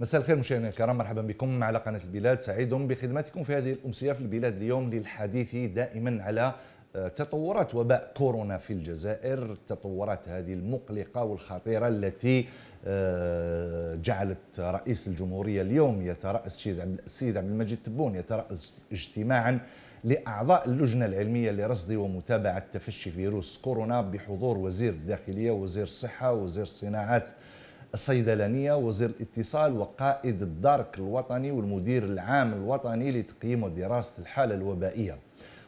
مساء الخير مشاهدينا الكرام مرحبا بكم على قناة البلاد سعيد بخدمتكم في هذه الأمسية في البلاد اليوم للحديث دائما على آه، تطورات وباء كورونا في الجزائر التطورات هذه المقلقة والخطيرة التي آه، جعلت رئيس الجمهورية اليوم يترأس السيد عبد المجيد تبون يترأس اجتماعا لأعضاء اللجنة العلمية لرصد ومتابعة تفشي فيروس كورونا بحضور وزير الداخلية وزير الصحة وزير الصناعات الصيدلانيه وزير الاتصال وقائد الدرك الوطني والمدير العام الوطني لتقييم ودراسه الحاله الوبائيه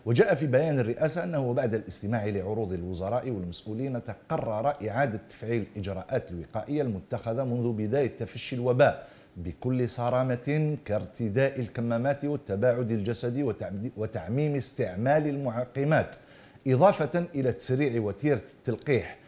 وجاء في بيان الرئاسة أنه بعد الاستماع لعروض الوزراء والمسؤولين تقرر إعادة تفعيل الإجراءات الوقائية المتخذة منذ بداية تفشي الوباء بكل صرامة كارتداء الكمامات والتباعد الجسدي وتعميم استعمال المعقمات إضافة إلى تسريع وتيرة التلقيح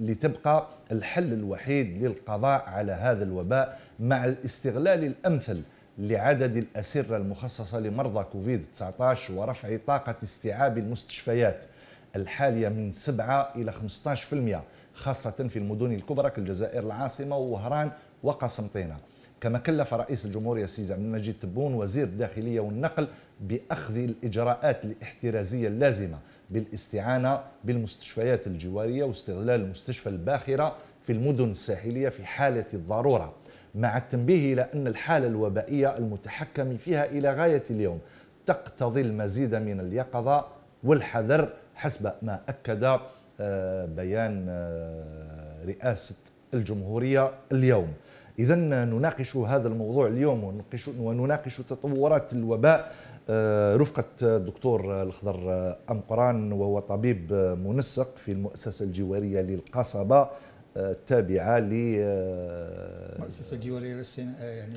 لتبقى الحل الوحيد للقضاء على هذا الوباء مع الاستغلال الامثل لعدد الاسره المخصصه لمرضى كوفيد 19 ورفع طاقه استيعاب المستشفيات الحاليه من 7 الى 15% خاصه في المدن الكبرى كالجزائر العاصمه ووهران وقسنطينه. كما كلف رئيس الجمهوريه السيد عبد المجيد تبون وزير الداخليه والنقل باخذ الاجراءات الاحترازيه اللازمه بالاستعانه بالمستشفيات الجوارية واستغلال المستشفى الباخرة في المدن الساحلية في حالة الضرورة مع التنبيه إلى أن الحالة الوبائية المتحكم فيها إلى غاية اليوم تقتضي المزيد من اليقظة والحذر حسب ما أكد آه، بيان آه، رئاسة الجمهورية اليوم إذا نناقش هذا الموضوع اليوم ونناقش تطورات الوباء آه، رفقة الدكتور الخضر أمقران وهو طبيب منسق في المؤسسة الجوارية للقصبة آه، التابعة ل آه، المؤسسة الجوارية يعني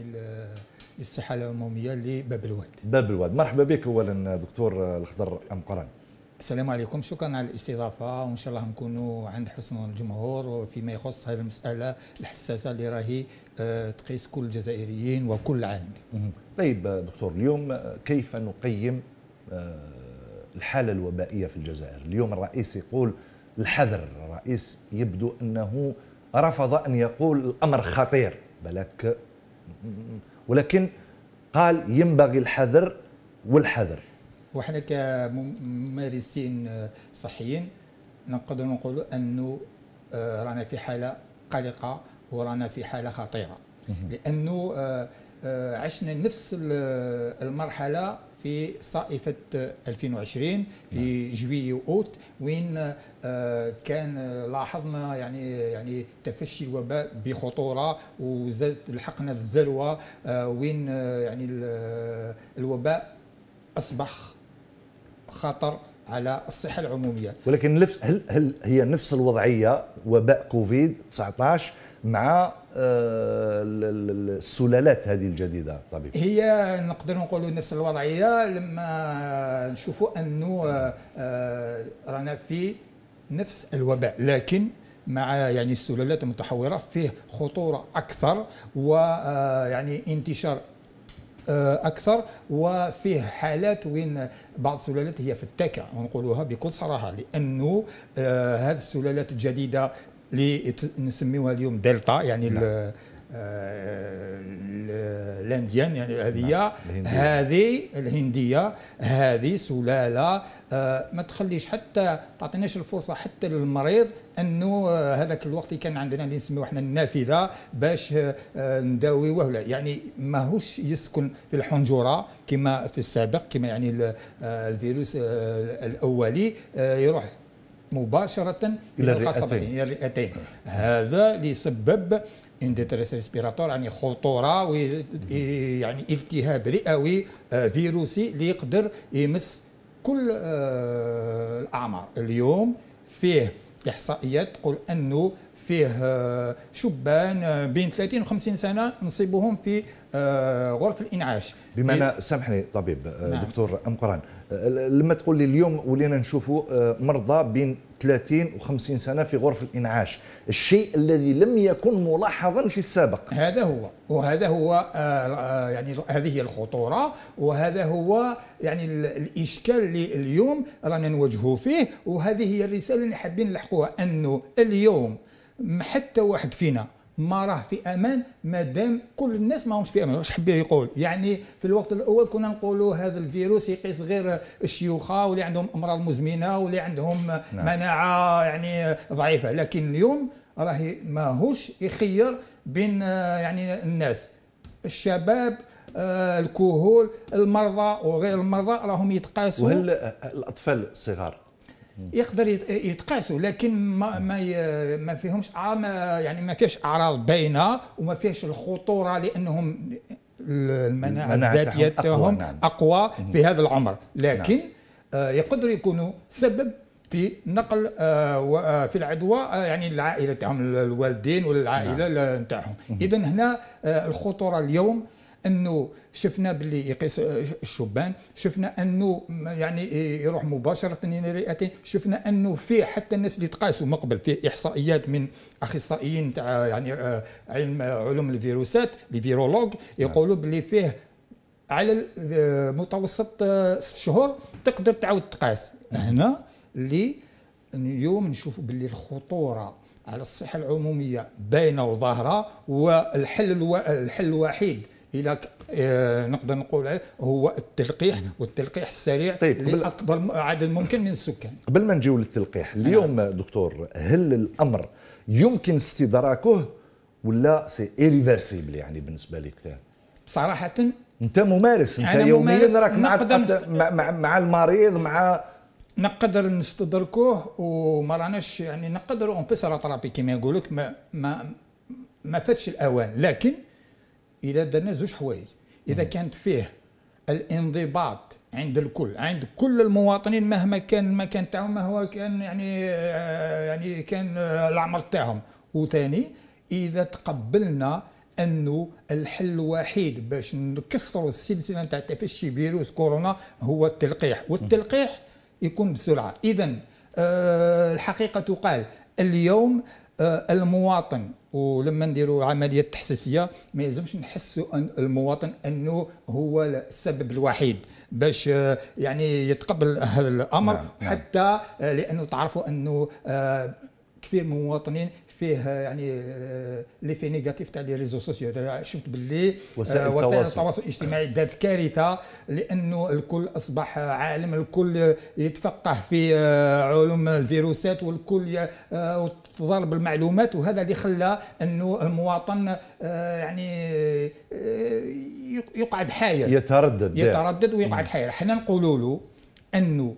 للصحة العمومية لباب الواد باب الواد مرحبا بك أولا دكتور الخضر أمقران السلام عليكم شكرا على الاستضافه وان شاء الله نكونوا عند حسن الجمهور وفيما يخص هذه المساله الحساسه اللي راهي تقيس كل الجزائريين وكل العالم طيب دكتور اليوم كيف نقيم آه، الحالة الوبائية في الجزائر اليوم الرئيس يقول الحذر الرئيس يبدو أنه رفض أن يقول الأمر خطير بلك ولكن قال ينبغي الحذر والحذر وحنا كممارسين صحيين نقدر نقول أنه آه، رانا في حالة قلقة ورانا في حالة خطيرة لأنه آه، آه، عشنا نفس المرحله في صائفة 2020 في نعم. جويلية وأوت وين آه، كان لاحظنا يعني يعني تفشي الوباء بخطورة وزادت لحقنا في الزلوة آه، وين يعني الوباء أصبح خطر على الصحة العمومية ولكن هل هل هي نفس الوضعية وباء كوفيد 19 مع آه، السلالات هذه الجديده طبيب هي نقدر نقول نفس الوضعيه لما نشوفوا انه آه، آه، رانا في نفس الوباء لكن مع يعني السلالات المتحوره فيه خطوره اكثر ويعني انتشار اكثر وفيه حالات وين بعض السلالات هي في التكه ونقولوها بكل صراحه لانه هذه السلالات الجديده اللي نسميوها اليوم دلتا يعني نعم. آه، الانديان يعني هذه نعم، هذه الهنديه هذه سلاله آه، ما تخليش حتى تعطيناش الفرصه حتى للمريض انه آه، هذاك الوقت اللي كان عندنا اللي نسميوه احنا النافذه باش نداويوه وهلا يعني ماهوش يسكن في الحنجره كما في السابق كما يعني الفيروس الاولي يروح مباشرة إلى القصبتين إلى الرئتين هذا لسبب ان ديتريس ريسبيراتور يعني خطوره يعني التهاب رئوي آه، فيروسي اللي يقدر يمس كل آه، الاعمار اليوم فيه احصائيات تقول انه فيه آه، شبان آه، بين 30 و 50 سنه نصيبهم في آه، غرف الانعاش بمعنى سامحني طبيب نعم. دكتور ام قران لما تقول لي اليوم ولينا نشوفوا مرضى بين 30 و 50 سنه في غرف الانعاش الشيء الذي لم يكن ملاحظا في السابق هذا هو وهذا هو يعني هذه هي الخطوره وهذا هو يعني الاشكال اللي اليوم رانا نواجهوا فيه وهذه هي الرساله اللي حابين نلحقوها انه اليوم حتى واحد فينا ما راه في امان ما دام كل الناس ما همش في امان واش حبيه يقول يعني في الوقت الاول كنا نقولوا هذا الفيروس يقيس غير الشيوخه واللي عندهم امراض مزمنه واللي عندهم نعم. مناعه يعني ضعيفه لكن اليوم راه ماهوش يخير بين آه، يعني الناس الشباب آه، الكهول المرضى وغير المرضى راهم يتقاسوا وهل آه، الاطفال الصغار يقدر يتقاسوا لكن ما ما ما فيهمش يعني ما فيهاش اعراض باينه وما فيهاش الخطوره لانهم المناعه الذاتيه تاعهم أقوى, نعم. في هذا العمر نعم. لكن آه، يقدر يكونوا سبب في نقل آه، آه، في العدوى يعني العائله تاعهم الوالدين ولا العائله نعم. تاعهم اذا هنا الخطوره اليوم انه شفنا باللي يقيس الشبان شفنا انه يعني يروح مباشره للرئتين شفنا انه فيه حتى الناس اللي تقاسوا مقبل في احصائيات من اخصائيين تاع يعني آه، علم آه، علوم الفيروسات لي نعم. يقولوا باللي فيه على آه، متوسط ست شهور تقدر تعاود تقاس نعم. هنا اللي اليوم نشوفوا باللي الخطوره على الصحه العموميه باينه وظاهره والحل الحل الوحيد الى آه، نقدر نقول هو التلقيح والتلقيح السريع طيب لاكبر عدد ممكن من السكان قبل ما نجيو للتلقيح اليوم نعم. دكتور هل الامر يمكن استدراكه ولا سي ايريفرسيبل يعني بالنسبه لك بصراحه انت ممارس انت يوميا راك مع, مع مع المريض مع نقدر نستدركوه وما راناش يعني نقدر اون بيس راترابي كيما يقولك ما ما ما فاتش الاوان لكن اذا درنا زوج حوايج اذا كانت فيه الانضباط عند الكل عند كل المواطنين مهما كان المكان تاعهم ما هو كان يعني آه، يعني كان آه، العمر تاعهم وثاني اذا تقبلنا انه الحل الوحيد باش نكسروا السلسله نتاع تفشي فيروس كورونا هو التلقيح والتلقيح يكون بسرعه اذا آه، الحقيقه تقال اليوم آه، المواطن ولما نديروا عمليه تحسيسيه ما يلزمش نحسوا أن المواطن انه هو السبب الوحيد باش آه، يعني يتقبل هذا الامر نعم. نعم. حتى آه، لانه تعرفوا انه كثير من المواطنين فيه يعني لي في نيجاتيف تاع لي ريزو سوسيو شفت باللي آه، وسائل, وسائل التواصل, التواصل الاجتماعي ذات كارثه لانه الكل اصبح عالم الكل يتفقه في آه، علوم الفيروسات والكل آه، تضارب المعلومات وهذا اللي خلى انه المواطن يعني يقعد حاير يتردد يتردد نعم. ويقعد حاير حنا نقولوا له انه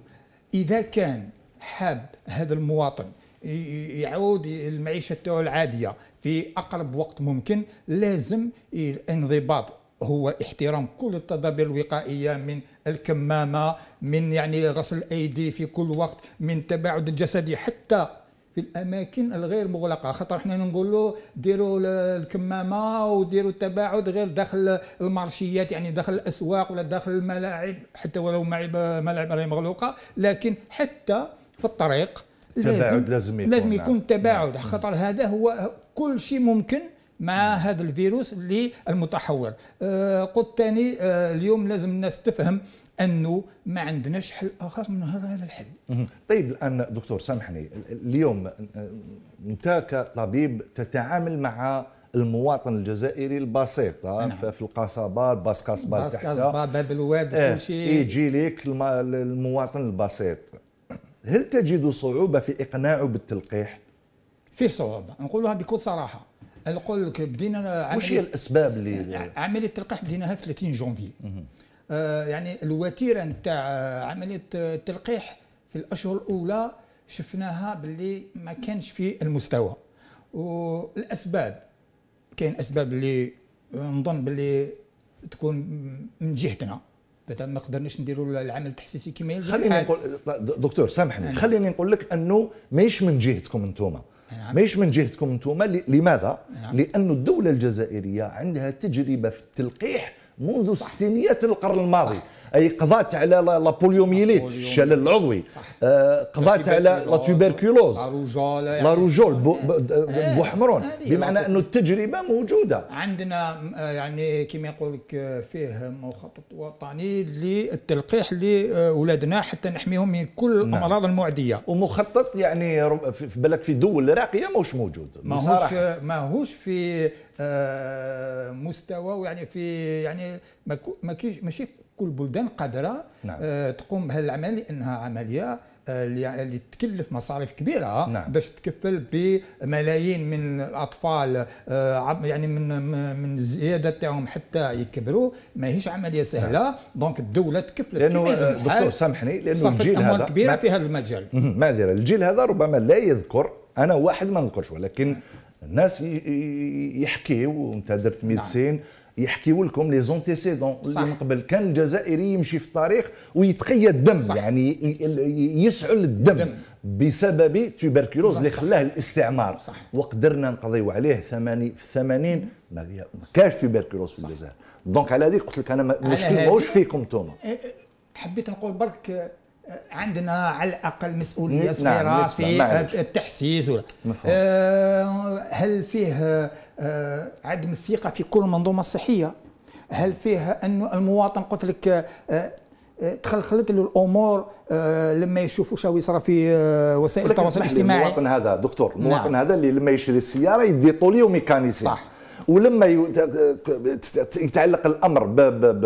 اذا كان حاب هذا المواطن يعود المعيشه تاعو العاديه في اقرب وقت ممكن لازم الانضباط هو احترام كل التدابير الوقائيه من الكمامه من يعني غسل الايدي في كل وقت من تباعد الجسدي حتى في الاماكن الغير مغلقه خاطر حنا نقولوا ديروا الكمامه وديروا التباعد غير داخل المارشيات يعني داخل الاسواق ولا داخل الملاعب حتى ولو ملاعب غير مغلوقه لكن حتى في الطريق التباعد لازم يكون لازم يكون التباعد نعم. نعم. خطر هذا هو كل شيء ممكن مع نعم. هذا الفيروس اللي المتحور آه قلت ثاني آه اليوم لازم الناس تفهم انه ما عندناش حل اخر من هذا الحل. طيب الان دكتور سامحني اليوم أه، انت كطبيب تتعامل مع المواطن الجزائري البسيط نعم. في القصبه الباس تحت باب الواد إيه، كل شيء يجي لك المواطن البسيط هل تجد صعوبة في إقناعه بالتلقيح؟ فيه صعوبة نقولها بكل صراحة نقول لك بدينا وش هي الأسباب اللي عملية التلقيح بديناها في 30 جونفي آه يعني الوتيرة نتاع آه، عملية آه، التلقيح في الأشهر الأولى شفناها باللي ما كانش في المستوى والأسباب كاين أسباب اللي نظن باللي تكون من جهتنا بعدا ما قدرناش نديروا العمل التحسيسي كما يلزم خليني نقول دكتور سامحني نعم. خليني نقول لك انه ماهيش من جهتكم انتوما نعم. ماهيش من جهتكم انتوما لماذا؟ نعم. لأن الدولة الجزائرية عندها تجربة في التلقيح منذ ستينيات القرن الماضي صح. اي قضات على لابوليوميليت الشلل العضوي قضات على لا آه، تيوبركولوز يعني لا روجول إيه، بوحمرون بمعنى انه التجربه موجوده عندنا آه، يعني كما يقول لك آه، فيه مخطط وطني للتلقيح لاولادنا حتى نحميهم من كل نعم. الامراض نعم. المعديه ومخطط يعني في بالك في دول راقيه ماهوش موجود ماهوش ماهوش في مستوى يعني في يعني ماشي كل بلدان قادره نعم. آه، تقوم بهذه الاعمال لانها عمليه آه، اللي تكلف مصاريف كبيره نعم. باش تكفل بملايين من الاطفال آه، يعني من من الزياده تاعهم حتى يكبروا ماهيش عمليه نعم. سهله نعم. دونك الدوله تكفلت لانه دكتور سامحني لانه الجيل هذا كبيره ما... في هذا المجال معذره الجيل هذا ربما لا يذكر انا واحد ما نذكرش ولكن نعم. الناس يحكيوا وانت درت ميدسين نعم. يحكيوا لكم لي زونتيسيدون اللي من قبل كان الجزائري يمشي في الطريق ويتقيى الدم صح. يعني يسعل الدم, الدم. بسبب تبركلوز اللي خلاه الاستعمار صح. وقدرنا نقضيو عليه ثماني في الثمانين ما كاش تبركلوز في الجزائر دونك على هذيك قلت لك انا المشكل ماهوش فيكم انتوما أه، أه، حبيت نقول برك أه، عندنا على الاقل مسؤوليه نعم، صغيره نعم في التحسيس ولا آه هل فيه آه، عدم الثقه في كل المنظومه الصحيه هل فيها أن المواطن قلت لك تخلخلت آه، آه، له الامور لما يشوفوا شو يصرى في وسائل التواصل الاجتماعي المواطن هذا دكتور نعم. المواطن نعم. هذا اللي لما يشري السياره يدي طولي وميكانيسي صح ولما يتعلق الامر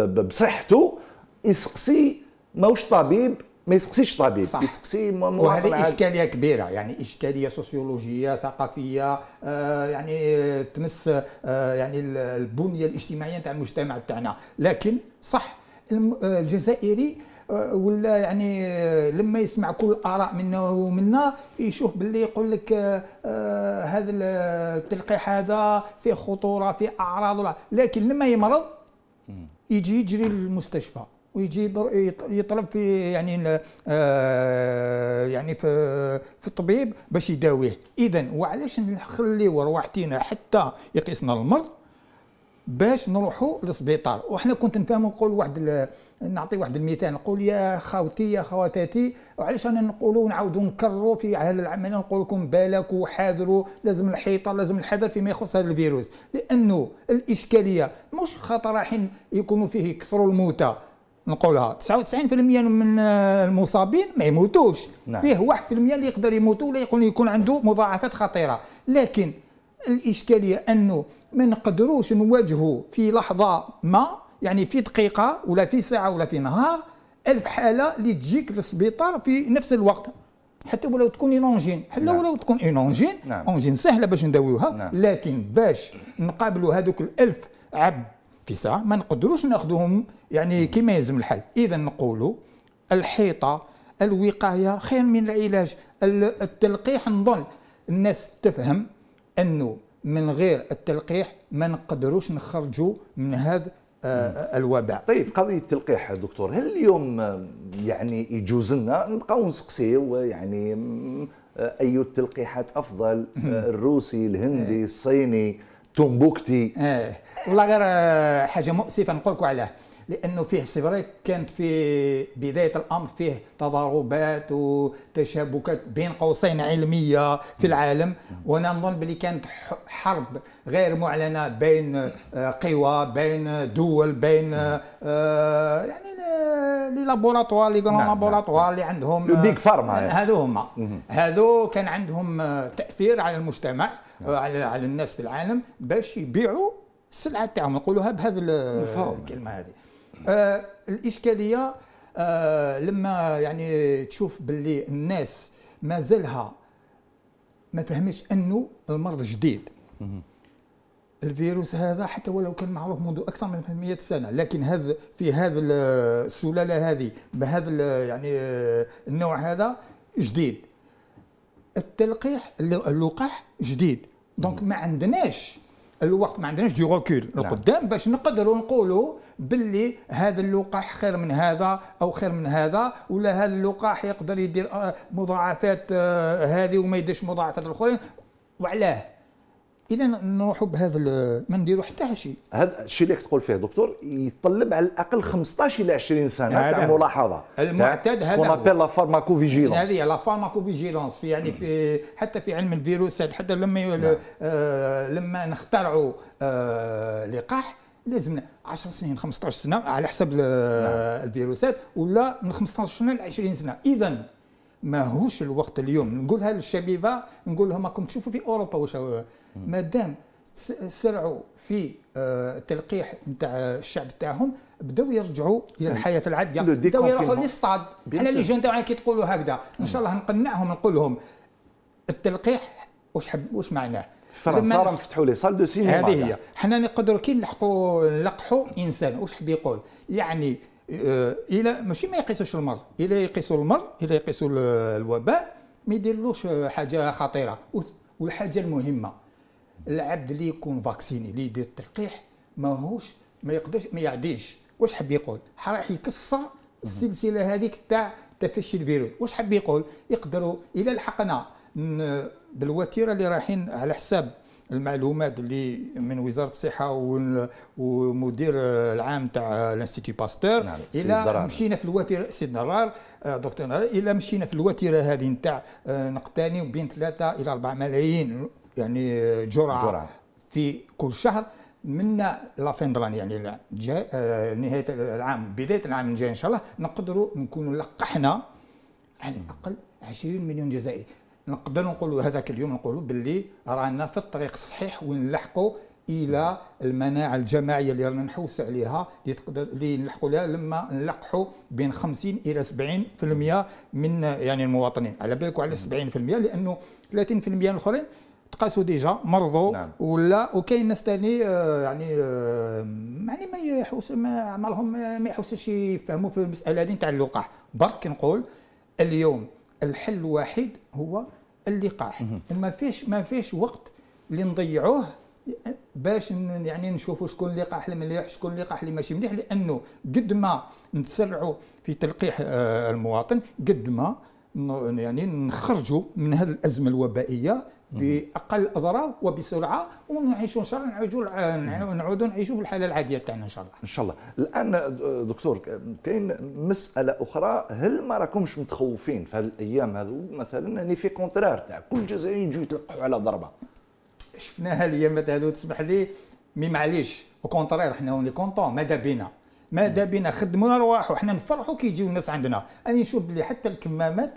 بصحته يسقسي ماهوش طبيب ما يسقسيش طبيب صح. يسقسي وهذه اشكاليه كبيره يعني اشكاليه سوسيولوجيه ثقافيه آه يعني تمس آه يعني البنيه الاجتماعيه تاع المجتمع تاعنا لكن صح آه، الجزائري آه، ولا يعني آه، لما يسمع كل الاراء منا ومنا يشوف باللي يقول لك هذا التلقيح هذا فيه خطوره فيه اعراض ولا لكن لما يمرض يجي يجري للمستشفى ويجي يطلب في يعني آه، يعني في, في الطبيب باش يداويه اذا وعلاش نخليو رواحتينا حتى يقيسنا المرض باش نروحوا للسبيطار وحنا كنت نفهموا نقول واحد نعطي واحد المثال نقول يا خاوتي يا خواتاتي وعلاش انا نقولوا نعاودوا نكرروا في هذا العمليه نقول لكم بالك وحاذروا لازم الحيطه لازم الحذر فيما يخص هذا الفيروس لانه الاشكاليه مش خطر حين يكونوا فيه كثروا الموتى نقولها 99% من المصابين ما يموتوش نعم. فيه 1% اللي يقدر يموتوا ولا يكون يكون عنده مضاعفات خطيره لكن الاشكاليه انه ما نقدروش نواجهوا في لحظه ما يعني في دقيقه ولا في ساعه ولا في نهار ألف حاله اللي تجيك للسبيطار في نفس الوقت حتى ولو تكون اونجين حتى نعم. ولو تكون اونجين نعم. اونجين سهله باش نداويوها نعم. لكن باش نقابلوا هذوك الألف عبد اتساع ما نقدروش ناخذوهم يعني كما يلزم الحال اذا نقولوا الحيطه الوقايه خير من العلاج التلقيح نظن الناس تفهم انه من غير التلقيح ما نقدروش نخرجوا من هذا آه، آه، الوباء طيب قضيه التلقيح دكتور هل اليوم آه، يعني يجوز لنا نبقاو نسقسيو يعني اي التلقيحات افضل الروسي الهندي إيه. الصيني تومبوكتي اه والله غير آه، حاجه مؤسفه نقول لكم علاه لانه فيه سيفريك كانت في بدايه الامر فيه تضاربات وتشابكات بين قوسين علميه في العالم وانا نظن بلي كانت حرب غير معلنه بين آه، قوى بين دول بين آه، يعني لي لابوراتوار لي كرون نعم، نعم، لابوراتوار اللي نعم. عندهم البيك فارما هذو يعني. هما هذو كان عندهم تاثير على المجتمع نعم. على على الناس في العالم باش يبيعوا السلعه تاعهم نقولوها بهذا الكلمه هذه آه الاشكاليه آه لما يعني تشوف باللي الناس مازالها ما فهمش انه المرض جديد الفيروس هذا حتى ولو كان معروف منذ اكثر من 100 سنه لكن هذا في هذا السلاله هذه بهذا يعني النوع هذا جديد التلقيح اللقاح جديد دونك ما عندناش الوقت ما عندناش دي روكول لقدام باش نقدروا نقولوا باللي هذا اللقاح خير من هذا او خير من هذا ولا هذا اللقاح يقدر يدير آه، مضاعفات آه، هذه وما يديرش مضاعفات الاخرين وعلاه الا نروحوا بهذا ما نديروا حتى شيء هذا الشيء اللي تقول فيه دكتور يتطلب على الاقل 15 الى 20 سنه تاع ملاحظه المعتاد هذا سكون لا فارماكو فيجيلونس هذه لا فارماكو فيجيلونس في يعني في حتى في علم الفيروسات حتى لما نعم. آه لما نخترعوا آه لقاح لازمنا 10 سنين 15 سنه على حسب نعم. الفيروسات ولا من 15 سنه ل 20 سنه اذا ماهوش الوقت اليوم نقولها للشبيبه نقول لهم راكم تشوفوا في اوروبا واش ما دام سرعوا في آه، التلقيح نتاع الشعب تاعهم بداو يرجعوا للحياه يعني العاديه بداو يروحوا للصطاد حنا اللي جون تاعنا كي تقولوا هكذا ان شاء الله نقنعهم نقول لهم التلقيح واش حب واش معناه فرنسا راهم فتحوا لي سال دو سينما هذه هي حنا نقدروا كي نلحقوا نلقحوا انسان واش حد يقول يعني آه، الى ماشي ما يقيسوش المرض الى يقيسوا المرض الى يقيسوا الوباء ما يديرلوش حاجه خطيره والحاجه المهمه العبد اللي يكون فاكسيني اللي يدير التلقيح ماهوش ما يقدرش ما يعديش واش حب يقول راح يكسر السلسله هذيك تاع تفشي الفيروس واش حب يقول يقدروا الى لحقنا بالوتيره اللي رايحين على حساب المعلومات اللي من وزاره الصحه ومدير العام تاع لانستيتي باستور نعم، الى مشينا في الوتيره سيدنا نرار آه، دكتور نرار الى مشينا في الوتيره هذه نتاع آه، نقتني بين ثلاثه الى اربع ملايين يعني جرعه, جرعة. في كل شهر من يعني لا فين يعني آه، نهايه العام بدايه العام الجاي ان شاء الله نقدروا نكونوا لقحنا على الاقل 20 مليون جزائري نقدروا نقولوا هذاك اليوم نقولوا باللي رانا في الطريق الصحيح وين نلحقوا الى المناعه الجماعيه اللي رانا نحوس عليها اللي تقدر اللي نلحقوا لها لما نلقحوا بين 50 الى 70% من يعني المواطنين على بالكم على 70% لانه 30% الاخرين تقاسوا ديجا مرضوا نعم. ولا وكاين ناس ثاني آه، يعني آه، يعني ما يحوس ما عملهم ما يحوسش يفهموا في المساله هذه نتاع اللقاح برك نقول اليوم الحل الوحيد هو اللقاح وما فيش ما فيش وقت اللي نضيعوه باش يعني نشوفوا شكون لقاح مليح شكون اللقاح اللي ماشي مليح لانه قد ما نتسرعوا في تلقيح آه، المواطن قد ما يعني نخرجوا من هذه الازمه الوبائيه باقل اضرار وبسرعه ونعيشوا ان شاء الله نعودوا نعودوا نعيشوا بالحاله العاديه تاعنا ان شاء الله. ان شاء الله، الان دكتور كاين مساله اخرى هل ما راكمش متخوفين في هذه الايام هذو مثلا اني في كونترار تاع كل جزائري يجوا يتلقحوا على ضربه. شفناها الايامات هذو تسمح لي مي معليش او كونترير حنا وني كونتون ماذا بينا ماذا بينا خدموا ارواح وحنا نفرحوا كي يجيو الناس عندنا، انا نشوف بلي حتى الكمامات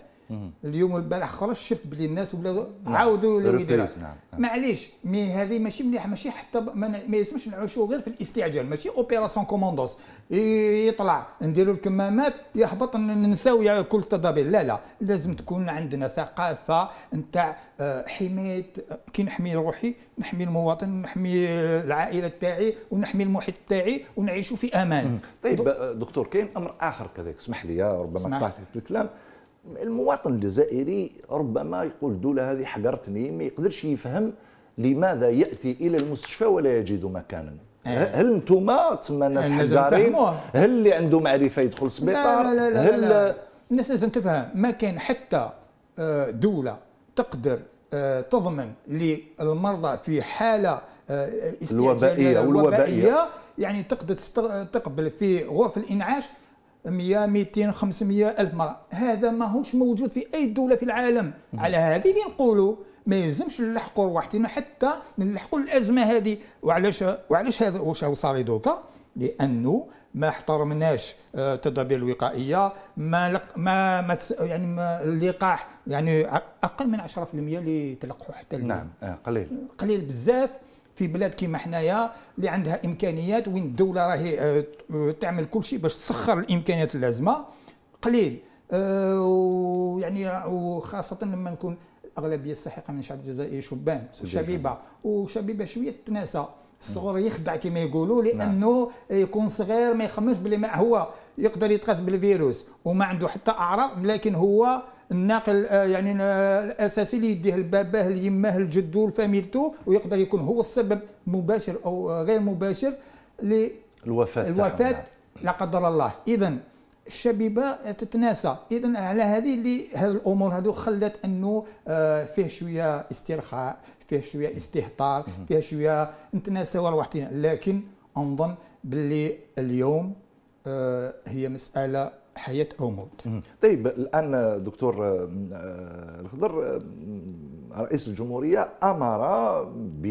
اليوم والبارح خلاص شفت بلي الناس ولاو نعم. عاودوا ولاو يديروا نعم. معليش مي هذه ماشي مليحه ماشي حتى ما يسمش نعيشوا غير في الاستعجال ماشي اوبيراسيون كوموندوس يطلع نديروا الكمامات يهبط ننساو كل التدابير لا لا لازم تكون عندنا ثقافه نتاع آه، حمايه آه، كي نحمي روحي نحمي المواطن نحمي آه، العائله تاعي ونحمي المحيط تاعي ونعيشوا في امان طيب دكتور كاين امر اخر كذلك اسمح لي ربما قطعت الكلام المواطن الجزائري ربما يقول الدولة هذه حقرتني ما يقدرش يفهم لماذا يأتي إلى المستشفى ولا يجد مكانا إيه. هل انتم تسمى ناس حقارين هل اللي عنده معرفه يدخل سبيطار لا لا لا هل لا. الناس لازم تفهم ما كان حتى آه، دوله تقدر آه، تضمن للمرضى في حاله آه، الوبائيه والوبائيه يعني تقدر تقبل في غرف الانعاش 100 200 500 ألف مرأة هذا ماهوش موجود في أي دولة في العالم مم. على هذه اللي نقولوا ما يلزمش نلحقوا رواحتنا حتى نلحقوا الازمه هذه وعلاش وعلاش هذا واش صار دوكا لانه ما احترمناش آه، التدابير الوقائيه ما لق ما, ما يعني ما اللقاح يعني اقل من 10% اللي تلقحوا حتى اليوم نعم آه، قليل قليل بزاف في بلاد كيما حنايا اللي عندها امكانيات وين الدوله راهي آه، تعمل كل شيء باش تسخر الامكانيات اللازمه قليل آه، ويعني وخاصه لما نكون الاغلبيه الساحقه من الشعب الجزائري شبان وشبيبه وشبيبه شويه تناسى الصغر يخدع كما يقولوا نعم. لانه نعم. يكون صغير ما يخممش بلي هو يقدر يتقاس بالفيروس وما عنده حتى اعراض لكن هو الناقل آه، يعني الاساسي اللي يديه لباباه ليماه لجدو لفاميلتو ويقدر يكون هو السبب مباشر او غير مباشر للوفاه الوفاه نعم. لا قدر الله اذا الشبيبه تتناسى اذا على هذه اللي هذه الامور هذو خلت انه آه، فيه شويه استرخاء فيه شويه استهتار فيه شويه نتناسى روحتنا لكن انظن باللي اليوم آه، هي مساله حياه او موت. طيب الان دكتور آه، آه، الخضر آه، رئيس الجمهوريه امر ب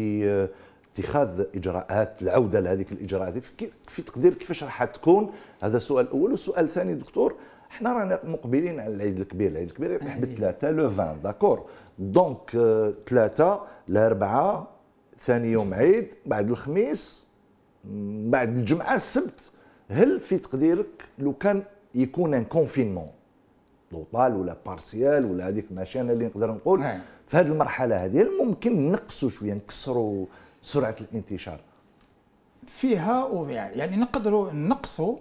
اتخاذ اجراءات العوده لهذيك الاجراءات في تقدير كيفاش راح تكون هذا السؤال الاول والسؤال الثاني دكتور حنا رانا مقبلين على العيد الكبير العيد الكبير يطيح بثلاثه لو 20 داكور دونك ثلاثه لاربعه ثاني يوم عيد بعد الخميس بعد الجمعه السبت هل في تقديرك لو كان يكون ان كونفينمون طوطال ولا بارسيال ولا هذيك ماشي انا اللي نقدر نقول نعم. في هذه المرحله هذه ممكن نقصوا شويه نكسروا سرعه الانتشار فيها يعني،, يعني نقدروا نقصوا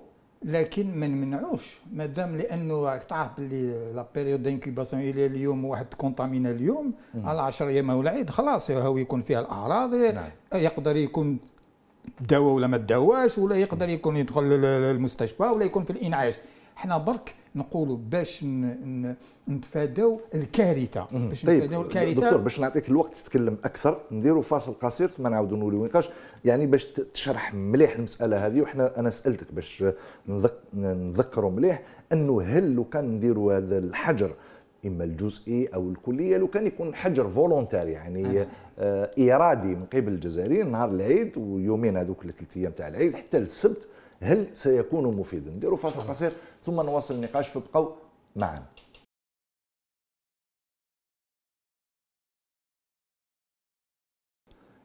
لكن ما نمنعوش مادام لانه راك تعرف باللي لا بيريود دانكوباسيون الى اليوم واحد كونتامينا اليوم على 10 ايام او العيد خلاص هو يكون فيها الاعراض نعم. يقدر يكون دوا ولا ما دواش ولا يقدر يكون يدخل للمستشفى ولا يكون في الانعاش حنا برك نقولوا باش نتفاداو الكارثه باش طيب نتفاداو الكارثه دكتور باش نعطيك الوقت تتكلم اكثر نديروا فاصل قصير ثم نعاودوا نوليو نقاش يعني باش تشرح مليح المساله هذه وحنا انا سالتك باش نذك... نذكروا مليح انه هل لو كان نديروا هذا الحجر اما الجزئي او الكليه لو كان يكون حجر فولونتير يعني آه. آه ارادي من قبل الجزائريين نهار العيد ويومين هذوك الثلاث ايام تاع العيد حتى السبت هل سيكون مفيدا نديروا فاصل قصير ثم نواصل النقاش فابقوا معنا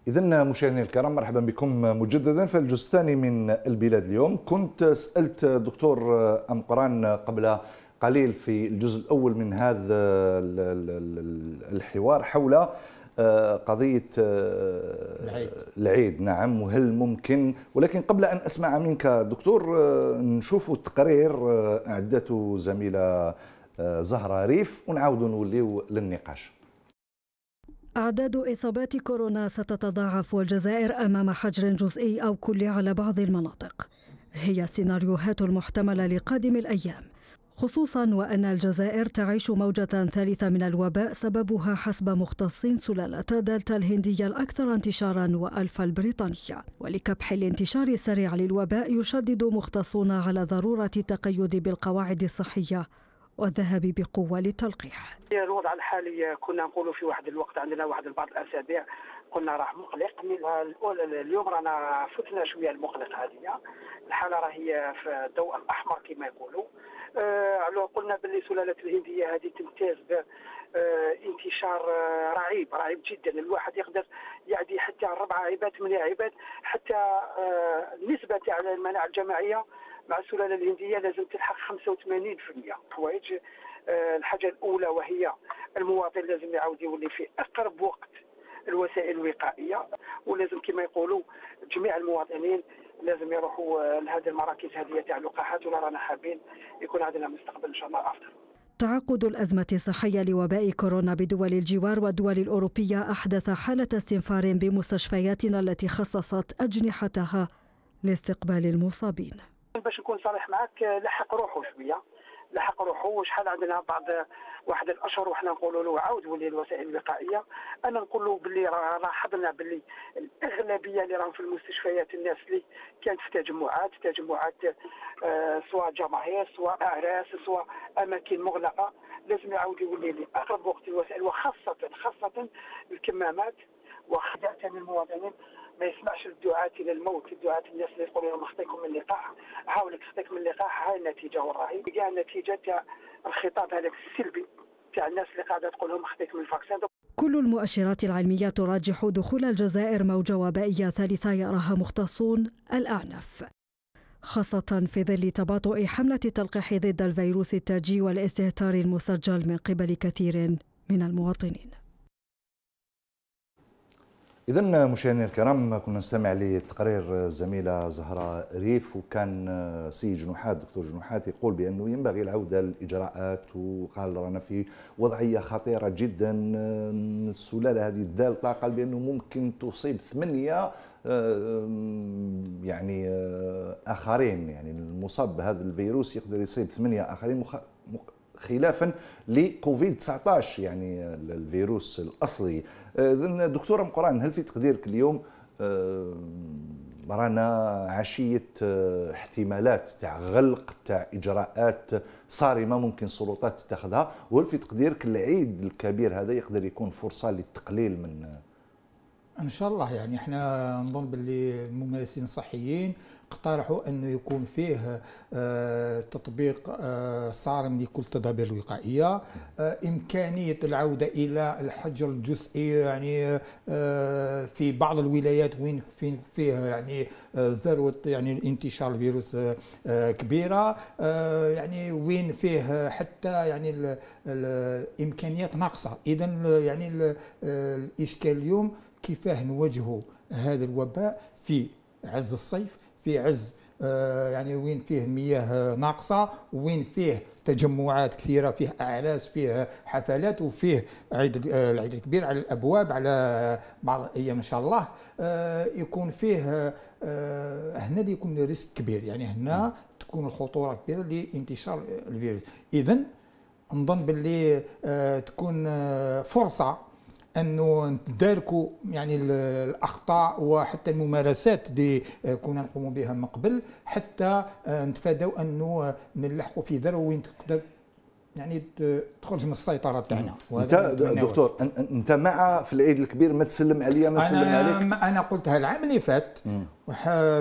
إذا مشاهدينا الكرام مرحبا بكم مجددا في الجزء الثاني من البلاد اليوم كنت سألت دكتور أمقران قبل قليل في الجزء الأول من هذا الحوار حول آه، قضيه آه، العيد. العيد نعم وهل ممكن ولكن قبل ان اسمع منك دكتور آه، نشوف التقرير اعدته زميله زهره ريف ونعاودوا نوليو للنقاش أعداد إصابات كورونا ستتضاعف والجزائر أمام حجر جزئي أو كلي على بعض المناطق هي السيناريوهات المحتملة لقادم الأيام خصوصا وأن الجزائر تعيش موجة ثالثة من الوباء سببها حسب مختصين سلالة دلتا الهندية الأكثر انتشارا وألفا البريطانية ولكبح الانتشار السريع للوباء يشدد مختصون على ضرورة التقيد بالقواعد الصحية والذهاب بقوة للتلقيح الوضع الحالي كنا نقولوا في واحد الوقت عندنا واحد بعض الأسابيع قلنا راه مقلق اليوم رانا فتنا شويه المقلق هذه الحاله راهي في الضوء الاحمر كما يقولوا آه قلنا باللي سلاله الهنديه هذه تمتاز ب انتشار آه، رعيب رعيب جدا الواحد يقدر يعدي حتى ربع عباد من عباد حتى النسبه آه، تاع المناعه الجماعيه مع السلالة الهندية لازم تلحق 85% حوايج آه، الحاجة الأولى وهي المواطن لازم يعاود يولي في أقرب وقت الوسائل الوقائية ولازم كما يقولوا جميع المواطنين لازم يروحوا آه، لهذه المراكز هذه تاع اللقاحات ولا رانا حابين يكون عندنا مستقبل ان شاء الله افضل تعقد الأزمة الصحية لوباء كورونا بدول الجوار والدول الأوروبية أحدث حالة استنفار بمستشفياتنا التي خصصت أجنحتها لاستقبال المصابين باش نكون صريح معك لحق روحه شويه لحق روحه وشحال عندنا بعض واحد الاشهر وحنا نقولوا له عاود ولي الوسائل الوقائيه انا نقول له باللي لاحظنا باللي الاغلبيه اللي راهم في المستشفيات الناس اللي كانت في تجمعات تجمعات آه، سواء جماهير سواء اعراس سواء اماكن مغلقه لازم يعاود يولي اغلب وقت الوسائل وخاصه خاصه الكمامات وخدعه المواطنين ما يسمعش الدعاة الى الموت الدعاة الناس اللي يقولوا لهم خطيكم من اللقاح عاولك خطيك من اللقاح هاي النتيجه وراهي كاع النتيجه تاع الخطاب هذاك السلبي تاع الناس اللي قاعده تقول لهم خطيك من الفاكسين كل المؤشرات العلمية تراجح دخول الجزائر موجة وبائية ثالثة يراها مختصون الأعنف خاصة في ظل تباطؤ حملة التلقيح ضد الفيروس التاجي والاستهتار المسجل من قبل كثير من المواطنين إذا مشاهدينا الكرام كنا نستمع لتقرير الزميلة زهرة ريف وكان سي جنوحات دكتور جنوحات يقول بأنه ينبغي العودة للإجراءات وقال رانا في وضعية خطيرة جدا السلالة هذه الدالطة قال بأنه ممكن تصيب ثمانية آه، يعني آه، آخرين يعني المصاب بهذا الفيروس يقدر يصيب ثمانية آخرين خلافا لكوفيد 19 يعني الفيروس الاصلي دكتوره مقران هل في تقديرك اليوم رانا عشيه آه، احتمالات تاع غلق تاع اجراءات صارمه ممكن السلطات تتخذها وهل في تقديرك العيد الكبير هذا يقدر يكون فرصه للتقليل من ان شاء الله يعني احنا نظن باللي الممارسين الصحيين اقترحوا انه يكون فيه آه، تطبيق آه، صارم لكل التدابير الوقائيه آه، امكانيه العوده الى الحجر الجزئي يعني في بعض الولايات وين فين فيه يعني ذروه يعني انتشار الفيروس كبيره يعني وين فيه حتى يعني الامكانيات ناقصه اذا يعني الاشكال اليوم كيفاه نواجهوا هذا الوباء في عز الصيف في عز آه، يعني وين فيه مياه آه، ناقصه وين فيه تجمعات كثيره فيه اعراس فيه حفلات وفيه عيد آه، العيد الكبير على الابواب على بعض الايام ان شاء الله يكون فيه هنا اللي يكون ريسك كبير يعني هنا تكون الخطوره كبيره لانتشار الفيروس اذا نظن باللي تكون فرصه انه نتداركوا يعني الاخطاء وحتى الممارسات اللي كنا نقوموا بها من قبل حتى آه، نتفادوا انه نلحقوا في ذروه وين تقدر يعني تخرج من السيطره تاعنا انت دكتور انت مع في العيد الكبير ما تسلم عليا ما تسلم عليك انا قلتها العام اللي فات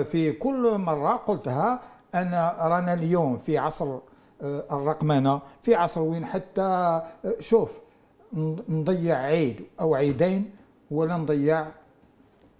في كل مره قلتها انا رانا اليوم في عصر آه، الرقمنه في عصر وين حتى آه، شوف نضيع عيد او عيدين ولا نضيع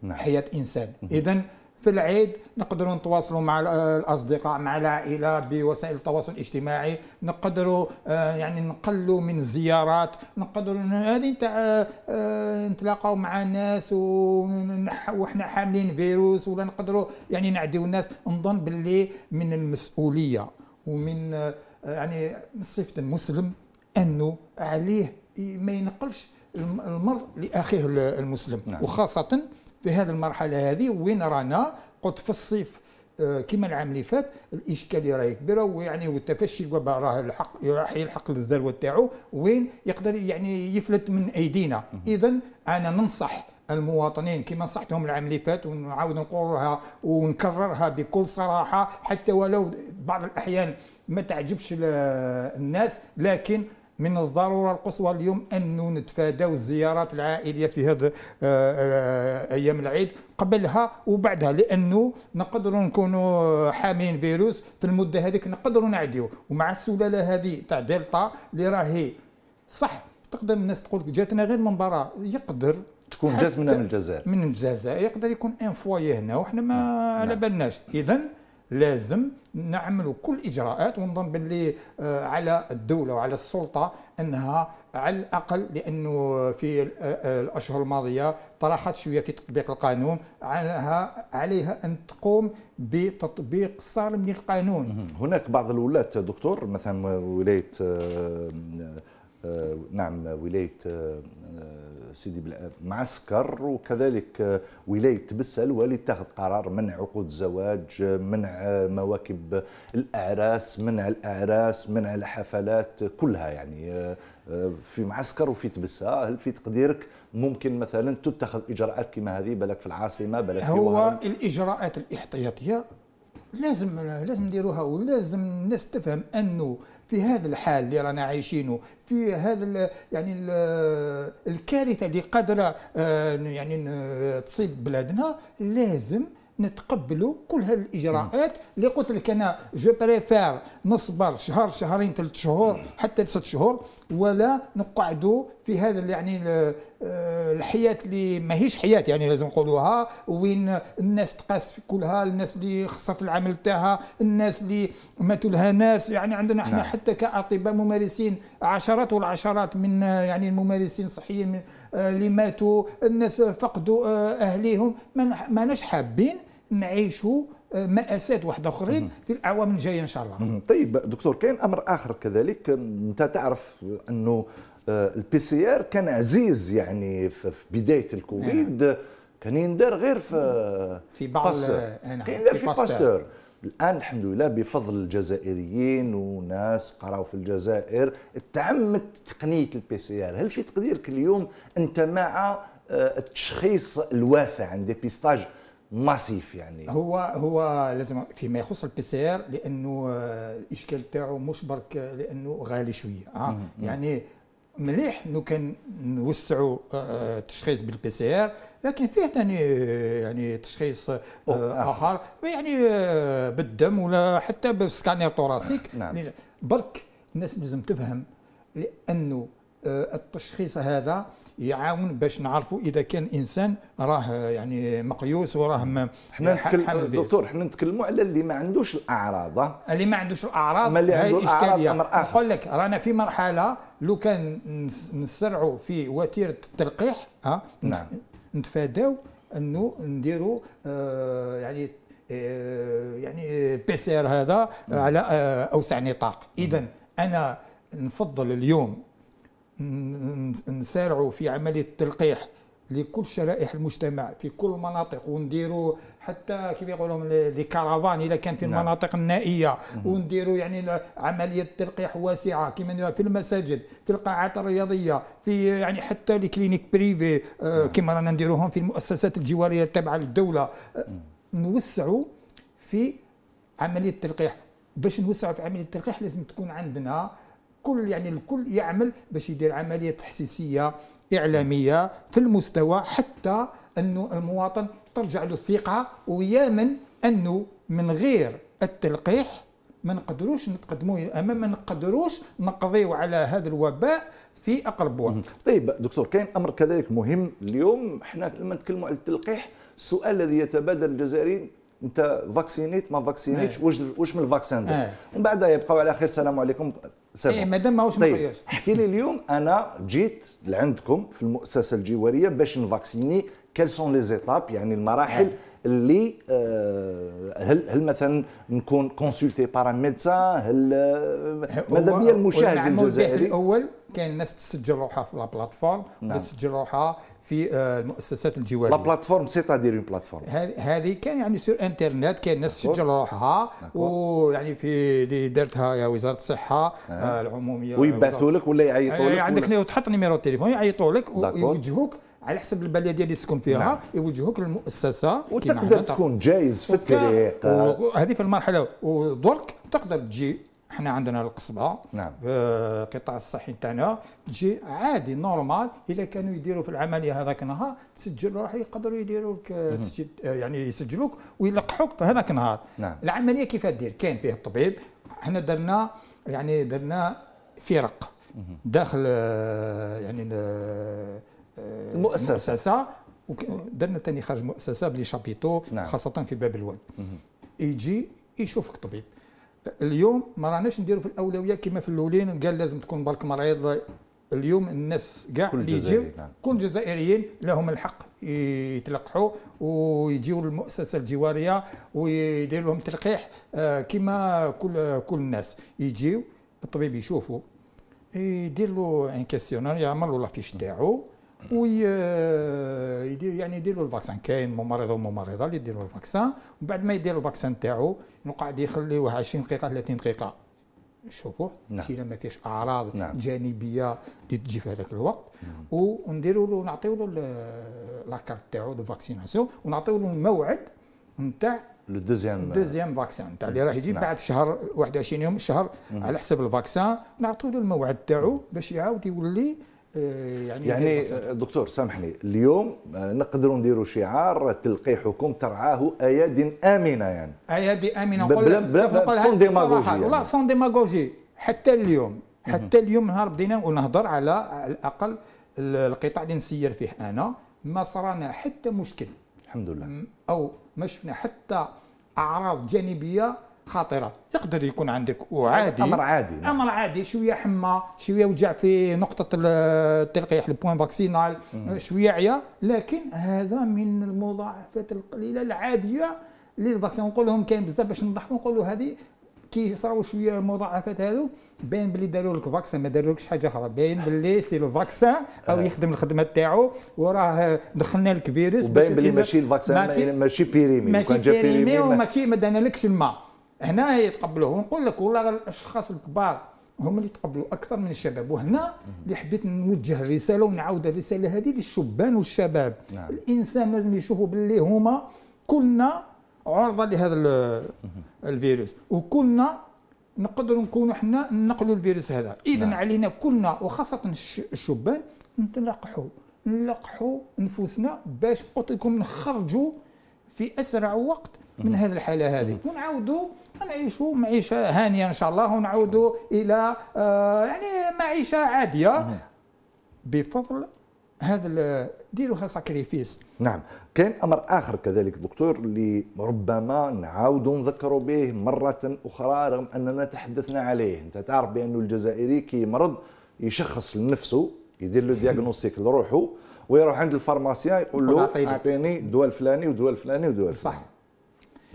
نعم. حياه انسان اذا في العيد نقدروا نتواصلوا مع الاصدقاء مع العائله بوسائل التواصل الاجتماعي نقدروا آه، يعني نقلوا من الزيارات نقدروا هذه تاع آه، آه، نتلاقاو مع ناس وحنا حاملين فيروس ولا نقدروا يعني نعديو الناس نظن باللي من المسؤوليه ومن يعني من صفه المسلم انه عليه ما ينقلش المرء لاخيه المسلم نعم. وخاصه في هذه المرحله هذه وين رانا قلت في الصيف آه، كما العام اللي فات الاشكاليه راهي كبيره ويعني والتفشي الوباء راه الحق راح يلحق الزلوه تاعو وين يقدر يعني يفلت من ايدينا اذا انا ننصح المواطنين كما نصحتهم العام اللي فات ونعاود نقولها ونكررها بكل صراحه حتى ولو بعض الاحيان ما تعجبش الناس لكن من الضروره القصوى اليوم انه نتفاداو الزيارات العائليه في هذا آه، آه، ايام العيد قبلها وبعدها لانه نقدروا نكونوا حامين فيروس في المده هذيك نقدروا نعديو ومع السلاله هذه تاع دلتا اللي راهي صح تقدر الناس تقول جاتنا غير من برا يقدر تكون جات من الجزائر من الجزائر يقدر يكون ان فوايا هنا وحنا ما نعم. على نعم. بالناش اذا لازم نعملوا كل إجراءات ونظن باللي آه، على الدوله وعلى السلطه انها على الاقل لانه في آه، آه، الاشهر الماضيه طرحت شويه في تطبيق القانون عليها عليها ان تقوم بتطبيق صارم للقانون. هناك بعض الولايات دكتور مثلا ولايه نعم ولايه سيدي معسكر وكذلك آه، ولايه تبسل اللي اتخذ قرار منع عقود الزواج منع آه، مواكب الاعراس منع الاعراس منع الحفلات كلها يعني آه، في معسكر وفي تبسه هل في تقديرك ممكن مثلا تتخذ اجراءات كما هذه بلك في العاصمه بلك في هو الاجراءات الاحتياطيه لازم لازم نديروها ولازم الناس تفهم انه في هذا الحال اللي رانا عايشينه في هذا يعني الكارثه اللي قادره آه، يعني تصيب بلادنا لازم نتقبلوا كل هذه الاجراءات اللي قلت لك انا جو بريفير نصبر شهر شهرين ثلاث شهور حتى ست شهور ولا نقعدوا في هذا يعني آه، الحياه اللي ماهيش حياه يعني لازم نقولوها وين الناس تقاس في كلها الناس اللي خسرت العمل تاعها الناس اللي ماتوا لها ناس يعني عندنا احنا نعم. حتى كاطباء ممارسين عشرات والعشرات من يعني الممارسين الصحيين آه، اللي ماتوا الناس فقدوا آه، اهليهم ما نش حابين نعيشوا آه، مآسات واحدة أخرين في الأعوام الجاية إن شاء الله طيب دكتور كاين أمر آخر كذلك أنت تعرف أنه البي سي ار كان عزيز يعني في بداية الكوفيد نعم. كان يندار غير في في بعض آه، نعم، كان يندار في, في باستور الان الحمد لله بفضل الجزائريين وناس قراو في الجزائر تعمت تقنيه البي سي ار هل في تقديرك اليوم انت مع آه، التشخيص الواسع عند بيستاج ماسيف يعني هو هو لازم فيما يخص البي سي ار لانه الاشكال آه، تاعو مش برك آه، لانه غالي شويه اه يعني مليح انه كان نوسعوا التشخيص آه، بالبي سي ار لكن فيه ثاني يعني تشخيص اخر يعني بالدم ولا حتى بالسكانير توراسيك نعم. برك الناس لازم تفهم لانه آه، التشخيص هذا يعاون باش نعرفوا اذا كان انسان راه يعني مقيوس وراه حنا نتكلم دكتور حنا نتكلموا على اللي ما عندوش الاعراض اللي ما عندوش الاعراض ما اللي عنده الاشكاليه نقول لك رانا في مرحله لو كان نسرعوا في وتيره التلقيح ها نعم. نتفاداو انه نديروا آه، يعني آه، يعني بي سي ار هذا نعم. على اوسع نطاق اذا انا نفضل اليوم نسارعوا في عمليه التلقيح لكل شرائح المجتمع في كل المناطق ونديروا حتى كيف يقولوا دي كارافان اذا كان في نعم. المناطق النائيه ونديروا يعني عمليه تلقيح واسعه كما في المساجد في القاعات الرياضيه في يعني حتى الكلينيك بريفي آه، نعم. كما رانا نديروهم في المؤسسات الجواريه التابعه للدوله آه، نوسعوا في عمليه التلقيح باش نوسعوا في عمليه التلقيح لازم تكون عندنا الكل يعني الكل يعمل باش يدير عمليه تحسيسيه اعلاميه في المستوى حتى انه المواطن ترجع له الثقه ويامن انه من غير التلقيح ما نقدروش نتقدموا امام ما نقدروش نقضيو على هذا الوباء في اقرب وقت. طيب دكتور كاين امر كذلك مهم اليوم احنا لما نتكلموا على التلقيح السؤال الذي يتبادل الجزائريين انت فاكسينيت ما فاكسينيتش إيه. واش واش من الفاكسين ومن إيه. بعد يبقى على خير السلام عليكم سي إيه مادام ماهوش طيب. مقياس احكي لي اليوم انا جيت لعندكم في المؤسسه الجواريه باش نفاكسيني كيل سون لي زيتاب يعني المراحل آه. اللي آه، هل هل مثلا نكون كونسلتي بار ميدسان هل آه، ماذا بيا المشاهد الجزائري الاول كاين الناس تسجل روحها في لا بلاتفورم نعم. تسجل روحها في آه، المؤسسات الجواريه لا بلاتفورم سيتادير اون بلاتفورم هذه كان يعني سور انترنت كاين الناس نعم. تسجل روحها نعم. ويعني في دي دارتها يا وزاره الصحه آه. نعم. العموميه ويبعثوا لك ولا يعيطوا لك يعني عندك تحط نيميرو التليفون يعيطوا لك ويوجهوك على حسب البلديه اللي تسكن فيها نعم. يوجهوك للمؤسسه وتقدر تكون جايز في الطريق هذه في المرحله ودرك تقدر تجي حنا عندنا القصبه نعم آه، القطاع الصحي تاعنا تجي عادي نورمال اذا كانوا يديروا في العمليه هذاك النهار تسجل راح يقدروا يديروا لك آه، آه، يعني يسجلوك ويلقحوك في هذاك النهار نعم. العمليه كيف دير كاين فيه الطبيب حنا درنا يعني درنا فرق داخل يعني المؤسسه, آه، المؤسسة درنا ثاني خارج مؤسسه بلي شابيتو نعم. خاصه في باب الواد يجي يشوفك طبيب اليوم ما راناش نديروا في الاولويه كما في الاولين قال لازم تكون برك مريض اليوم الناس كاع اللي يجيو نعم. كل جزائريين لهم الحق يتلقحوا ويجيو للمؤسسه الجواريه ويدير لهم تلقيح آه، كما كل كل الناس يجيو الطبيب يشوفه يدير له ان كيسيونير يعمل له لافيش تاعو ويدير يعني يديروا الفاكسان كاين ممرضه وممرضه اللي يديروا الفاكسان ومن بعد ما يدير الفاكسان تاعو نقعد يخليوه 20 دقيقه 30 دقيقه الشروح نعم. كي ما كاينش اعراض نعم. جانبيه اللي تجي في هذاك الوقت نعم. ونديروا له نعطيو له لاكارت تاعو دو فاكسيناسيون ونعطيو له الموعد نتاع لو دوزيام دوزيام فاكسان تاع اللي راه يجي نعم. بعد شهر 21 يوم شهر على حسب الفاكسان نعطيو له الموعد تاعو باش يعاود يولي آه، يعني يعني دكتور سامحني اليوم آه، نقدروا نديروا شعار تلقي حكم ترعاه اياد امنه يعني اياد امنه بلا بلا سون ديماغوجي يعني. لا سون ديماغوجي حتى اليوم حتى اليوم نهار بدينا ونهضر على على الاقل القطاع اللي نسير فيه انا ما صرانا حتى مشكل الحمد لله او ما شفنا حتى اعراض جانبيه خاطره يقدر يكون عندك وعادي امر عادي نعم. امر عادي شويه حمى شويه وجع في نقطه التلقيح البوان فاكسينال شويه عيا لكن هذا من المضاعفات القليله العاديه للفاكسين نقول لهم كاين بزاف باش نضحكوا نقولوا هذه كي صراو شويه المضاعفات هذو باين باللي داروا لك فاكسان ما داروا لكش حاجه اخرى باين باللي سي لو فاكسان او آه. يخدم الخدمه تاعو وراه دخلنا لك فيروس وباين باللي ماشي الفاكسان ماشي بيريمي ماشي بيريمي وماشي ما دانا لكش الماء هنا يتقبلوه ونقول لك والله الاشخاص الكبار هما اللي تقبلوا اكثر من الشباب وهنا اللي حبيت نوجه الرساله ونعاود الرساله هذه للشبان والشباب نعم. الانسان لازم يشوفوا باللي هما كلنا عرضه لهذا الفيروس وكلنا نقدروا نكونوا حنا ننقلوا الفيروس هذا اذا نعم. علينا كلنا وخاصه الشبان نتلقحوا نلقحوا انفسنا باش قلت لكم نخرجوا في اسرع وقت من هذه الحاله هذه ونعاودوا نعيشوا معيشه هانيه ان شاء الله ونعودوا الى آه يعني معيشه عاديه نعم. بفضل هذا ديروها ساكريفيس نعم كان امر اخر كذلك دكتور اللي ربما نعاود نذكر به مره اخرى رغم اننا تحدثنا عليه انت تعرف بانه الجزائري كي مرض يشخص لنفسه يدير له دياغنوستيك لروحه ويروح عند الفارماسيان يقول له اعطيني دواء الفلاني ودواء الفلاني ودواء الفلاني صح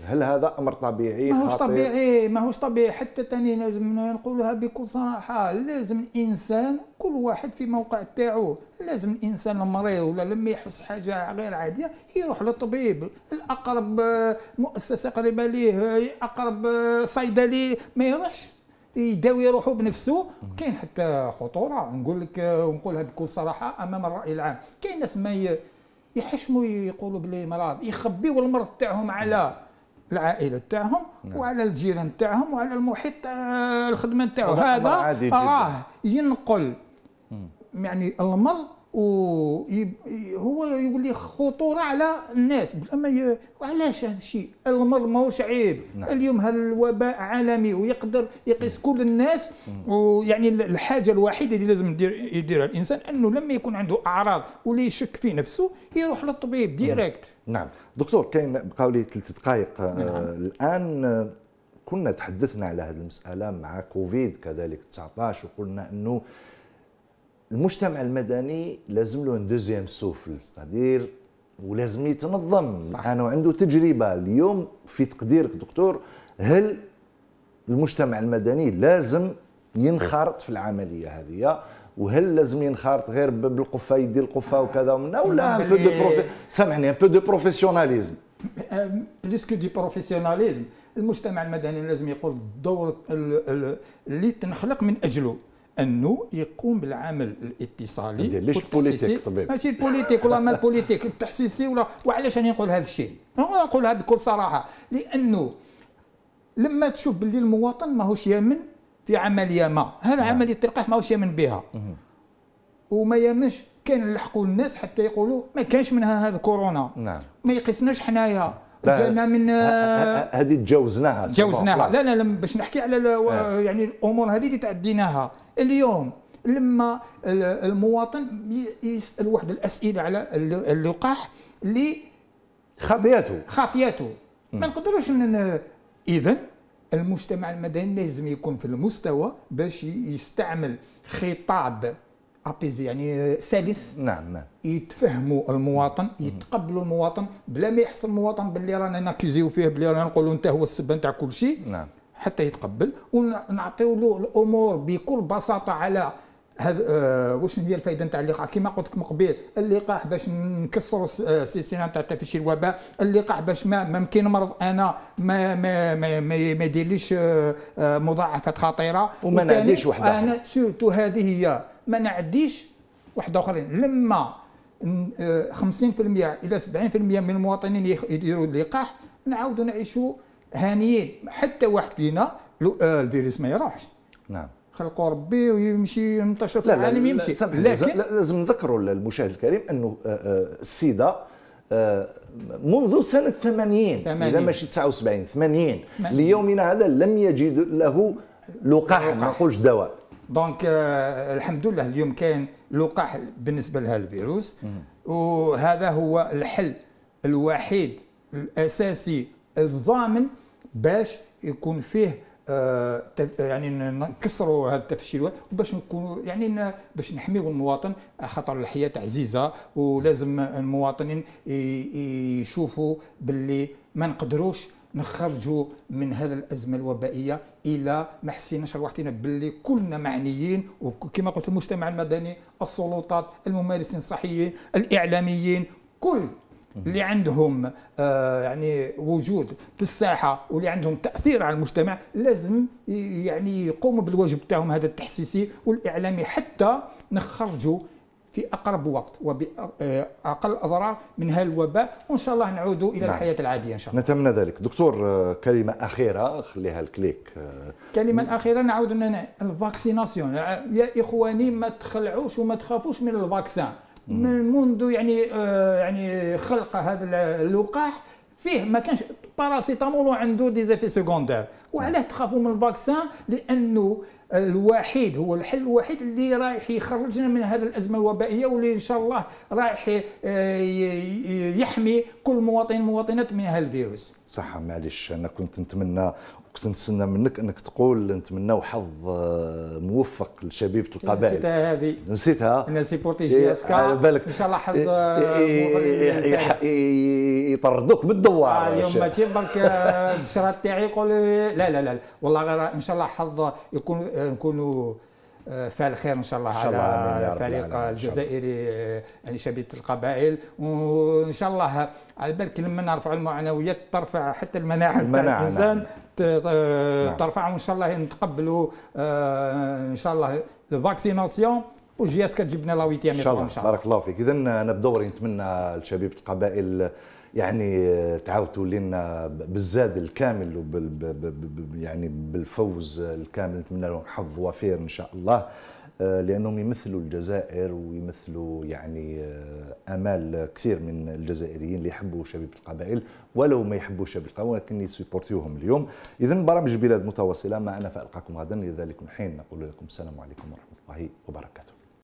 هل هذا امر طبيعي ما هوش طبيعي ما هوش طبيعي حتى تاني لازم نقولها بكل صراحه لازم الانسان كل واحد في موقع تاعو لازم الانسان المريض ولا لما يحس حاجه غير عاديه يروح للطبيب الاقرب مؤسسه قريبه ليه اقرب صيدلي ما يروحش يداوي روحه بنفسه كاين حتى خطوره نقول لك ونقولها بكل صراحه امام الراي العام كاين ناس ما يحشموا يقولوا بلي مرض يخبيوا المرض تاعهم على العائله تاعهم نعم. وعلى الجيران تاعهم وعلى المحيط آه، الخدمه تاعو هذا راه ينقل يعني المرض وهو يولي خطوره على الناس اما وعلاش هذا الشيء المرض ماهوش عيب نعم. اليوم هذا الوباء عالمي ويقدر يقيس كل الناس ويعني الحاجه الوحيده اللي لازم يديرها الانسان انه لما يكون عنده اعراض ولا يشك في نفسه يروح للطبيب ديريكت نعم دكتور كاين بقاو لي ثلاث دقائق آه، نعم. آه الان كنا تحدثنا على هذه المساله مع كوفيد كذلك 19 وقلنا انه المجتمع المدني لازم له دوزيام سوفل ستادير ولازم يتنظم صح. انا عنده تجربه اليوم في تقديرك دكتور هل المجتمع المدني لازم ينخرط في العمليه هذه وهل لازم ينخرط غير بالقفه يدي القفه وكذا هنا ولا ان بو دو بروفي... سامحني ان بو دو بروفيسيوناليزم كو دي بروفيسيوناليزم المجتمع المدني لازم يقول الدور اللي تنخلق من اجله انه يقوم بالعمل الاتصالي ليش بوليتيك طبيب ماشي بوليتيك ولا ما بوليتيك التحسيسي ولا وعلاش انا نقول هذا الشيء نقولها بكل صراحه لانه لما تشوف باللي المواطن ماهوش يامن في عمليه نعم. ما هذا عمليه التلقيح ماهوش يامن بها وما يامنش كان نلحقوا الناس حتى يقولوا ما كانش منها هذا كورونا نعم ما يقيسناش حنايا جانا من آه، هذه تجاوزناها تجاوزناها لا لا باش نحكي على آه. يعني الامور هذه اللي تعديناها اليوم لما المواطن يسال واحد الاسئله على اللقاح اللي خاطياته خاطياته ما نقدروش اذا المجتمع المدني لازم يكون في المستوى باش يستعمل خطاب ابيزي يعني سلس نعم نعم يتفهموا المواطن يتقبلوا المواطن بلا ما يحس المواطن باللي رانا ناكيزيو فيه باللي رانا نقولوا انت هو السب نتاع كل شيء نعم حتى يتقبل ونعطيو له الامور بكل بساطه على هذا آه واش هي الفائده نتاع اللقاح كما قلت لك من قبيل اللقاح باش نكسروا آه، السلسله نتاع تفشي الوباء اللقاح باش ما ممكن مرض انا ما ما ما, ما, ما يديرليش آه, آه، مضاعفات خطيره وما نعديش وحده انا سيرتو هذه هي ما نعديش واحد اخرين لما 50% آه، الى 70% من المواطنين يديروا اللقاح نعاودوا نعيشوا هانيين حتى واحد فينا آه، الفيروس ما يروحش نعم خلقوا ربي ويمشي ينتشر في العالم يمشي لكن لازم نذكروا للمشاهد الكريم انه آه، السيده منذ سنة 80 إذا ماشي 79 80 ليومنا هذا لم يجد له لقاح ما نقولش دواء دونك آه الحمد لله اليوم كاين لقاح بالنسبه لهذا الفيروس وهذا هو الحل الوحيد الاساسي الضامن باش يكون فيه آه يعني نكسروا هذا التفشيل وباش نكونوا يعني باش نحميوا المواطن خاطر الحياه عزيزه ولازم المواطنين يشوفوا باللي ما نقدروش نخرجوا من هذه الازمه الوبائيه الى ما حسيناش رواحتنا باللي كلنا معنيين وكما قلت المجتمع المدني السلطات الممارسين الصحيين الاعلاميين كل اللي عندهم آه، يعني وجود في الساحه واللي عندهم تاثير على المجتمع لازم يعني يقوموا بالواجب تاعهم هذا التحسيسي والاعلامي حتى نخرجوا في اقرب وقت وباقل اضرار من هذا الوباء وان شاء الله نعود الى نعم. الحياه العاديه ان شاء الله نتمنى ذلك دكتور آه، كلمه اخيره خليها الكليك آه، كلمه اخيره نعود لنا الفاكسيناسيون آه، يا اخواني ما تخلعوش وما تخافوش من الفاكسان من منذ يعني يعني خلق هذا اللقاح فيه ما كانش باراسيتامول وعنده ديزافي سكوندير وعلاه تخافوا من الفاكسان لانه الوحيد هو الحل الوحيد اللي رايح يخرجنا من هذه الازمه الوبائيه واللي ان شاء الله رايح آه، يحمي كل مواطن مواطنات من هذا الفيروس صح معلش انا كنت نتمنى كنت نتسنى منك انك تقول نتمناو حظ آه، موفق لشبيبه القبائل نسيتها هذه نسيتها سي بورتيجي إيه، اسكا على بالك ان شاء الله حظ يطردوك بالدوار آه، اليوم ماشي برك البشره آه، تاعي يقول لا لا لا والله غير ان شاء الله حظ يكون نكونوا فعل خير ان شاء الله, إن شاء الله على الفريق الجزائري آه، يعني شبيبه القبائل وان شاء الله على بالك لما نرفعوا المعنويات ترفع حتى المناعه تاع نعم. الانسان نعم. ترفع وان شاء الله نتقبلوا آه، ان شاء الله الفاكسيناسيون وجياس كتجيب لنا لا ان شاء الله بارك الله فيك اذا انا بدوري نتمنى لشبيبه القبائل يعني آه، تعاودوا لنا بالزاد الكامل وبال يعني بالفوز الكامل نتمنى لهم حظ وفير ان شاء الله آه، لانهم يمثلوا الجزائر ويمثلوا يعني آه، امال كثير من الجزائريين اللي يحبوا شبيبه القبائل ولو ما يحبوش شبيبه القبائل ولكن يسبورتيوهم اليوم اذا برامج بلاد متواصله معنا فالقاكم غدا لذلك من حين نقول لكم السلام عليكم ورحمه الله وبركاته